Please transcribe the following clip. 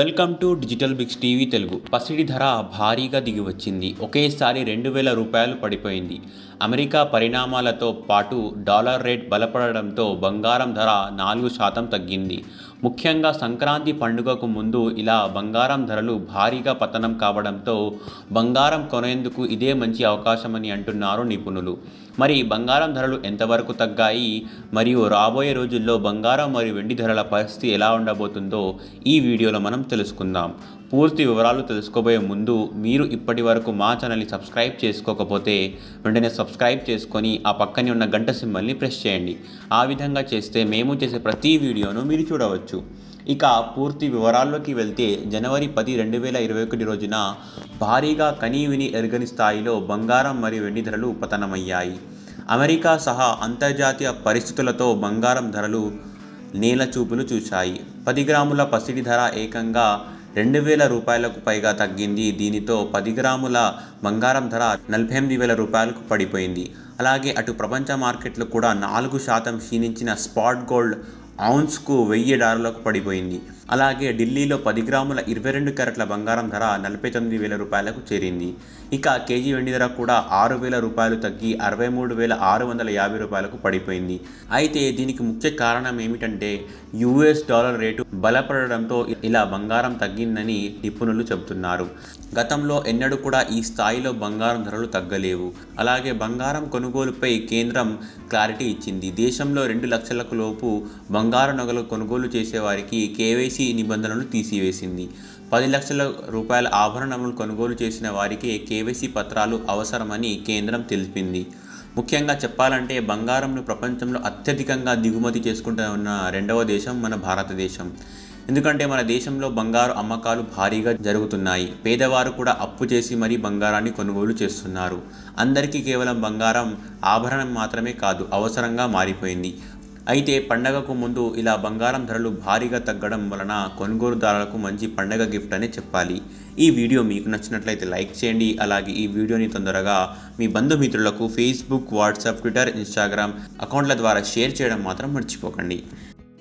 welcome to digital Bix TV Telugu పసిడి ధర భారీగా దిగి వచ్చింది ఒకేసారి రెండు వేల రూపాయలు పడిపోయింది అమెరికా పరిణామాలతో పాటు డాలర్ రేట్ బలపడడంతో బంగారం ధర నాలుగు శాతం తగ్గింది ముఖ్యంగా సంక్రాంతి పండుగకు ముందు ఇలా బంగారం ధరలు భారీగా పతనం కావడంతో బంగారం కొనేందుకు ఇదే మంచి అవకాశమని అంటున్నారు నిపుణులు మరి బంగారం ధరలు ఎంతవరకు తగ్గాయి మరియు రాబోయే రోజుల్లో బంగారం మరియు వెండి ధరల పరిస్థితి ఎలా ఉండబోతుందో ఈ వీడియోలో మనం తెలుసుకుందాం పూర్తి వివరాలు తెలుసుకోబోయే ముందు మీరు ఇప్పటి వరకు మా ఛానల్ని సబ్స్క్రైబ్ చేసుకోకపోతే వెంటనే సబ్స్క్రైబ్ చేసుకొని ఆ పక్కనే ఉన్న గంట సింబల్ని ప్రెస్ చేయండి ఆ విధంగా చేస్తే మేము చేసే ప్రతి వీడియోను మీరు చూడవచ్చు చేసుకోవచ్చు ఇక పూర్తి వివరాల్లోకి వెళ్తే జనవరి పది రెండు వేల ఇరవై ఒకటి రోజున భారీగా కనీవిని ఎరగని స్థాయిలో బంగారం మరియు వెండి ధరలు పతనమయ్యాయి అమెరికా సహా అంతర్జాతీయ పరిస్థితులతో బంగారం ధరలు నేల చూపులు చూశాయి పది గ్రాముల పసిడి ధర ఏకంగా రెండు వేల రూపాయలకు పైగా తగ్గింది దీనితో పది గ్రాముల బంగారం ధర నలభై ఎనిమిది వేల రూపాయలకు పడిపోయింది అలాగే అటు ప్రపంచ మార్కెట్లు కూడా నాలుగు శాతం క్షీణించిన స్పాట్ గోల్డ్ ఔన్స్కు వెయ్యి డాలర్లకు పడిపోయింది అలాగే ఢిల్లీలో పది గ్రాముల ఇరవై రెండు క్యారెట్ల బంగారం ధర నలభై తొమ్మిది వేల రూపాయలకు చేరింది ఇక కేజీ వెండి ధర కూడా ఆరు వేల రూపాయలు తగ్గి అరవై మూడు వేల ఆరు వందల యాభై రూపాయలకు పడిపోయింది అయితే దీనికి ముఖ్య కారణం ఏమిటంటే యుఎస్ డాలర్ రేటు బలపడడంతో ఇలా బంగారం తగ్గిందని నిపుణులు చెబుతున్నారు గతంలో ఎన్నడూ కూడా ఈ స్థాయిలో బంగారం ధరలు తగ్గలేవు అలాగే బంగారం కొనుగోలుపై కేంద్రం క్లారిటీ ఇచ్చింది దేశంలో రెండు లక్షలకు లోపు బంగారు నగలు కొనుగోలు చేసేవారికి కేవైసీ ఈ నిబంధనలు తీసివేసింది పది లక్షల రూపాయల ఆభరణములు కొనుగోలు చేసిన వారికి కేవైసీ పత్రాలు అవసరమని కేంద్రం తెలిపింది ముఖ్యంగా చెప్పాలంటే బంగారంను ప్రపంచంలో అత్యధికంగా దిగుమతి చేసుకుంటూ ఉన్న రెండవ దేశం మన భారతదేశం ఎందుకంటే మన దేశంలో బంగారు అమ్మకాలు భారీగా జరుగుతున్నాయి పేదవారు కూడా అప్పు చేసి మరీ బంగారాన్ని కొనుగోలు చేస్తున్నారు అందరికీ కేవలం బంగారం ఆభరణం మాత్రమే కాదు అవసరంగా మారిపోయింది అయితే పండగకు ముందు ఇలా బంగారం ధరలు భారీగా తగ్గడం వలన కొనుగోలుదారులకు మంచి పండగ గిఫ్ట్ అనే చెప్పాలి ఈ వీడియో మీకు నచ్చినట్లయితే లైక్ చేయండి అలాగే ఈ వీడియోని తొందరగా మీ బంధుమిత్రులకు ఫేస్బుక్ వాట్సాప్ ట్విట్టర్ ఇన్స్టాగ్రామ్ అకౌంట్ల ద్వారా షేర్ చేయడం మాత్రం మర్చిపోకండి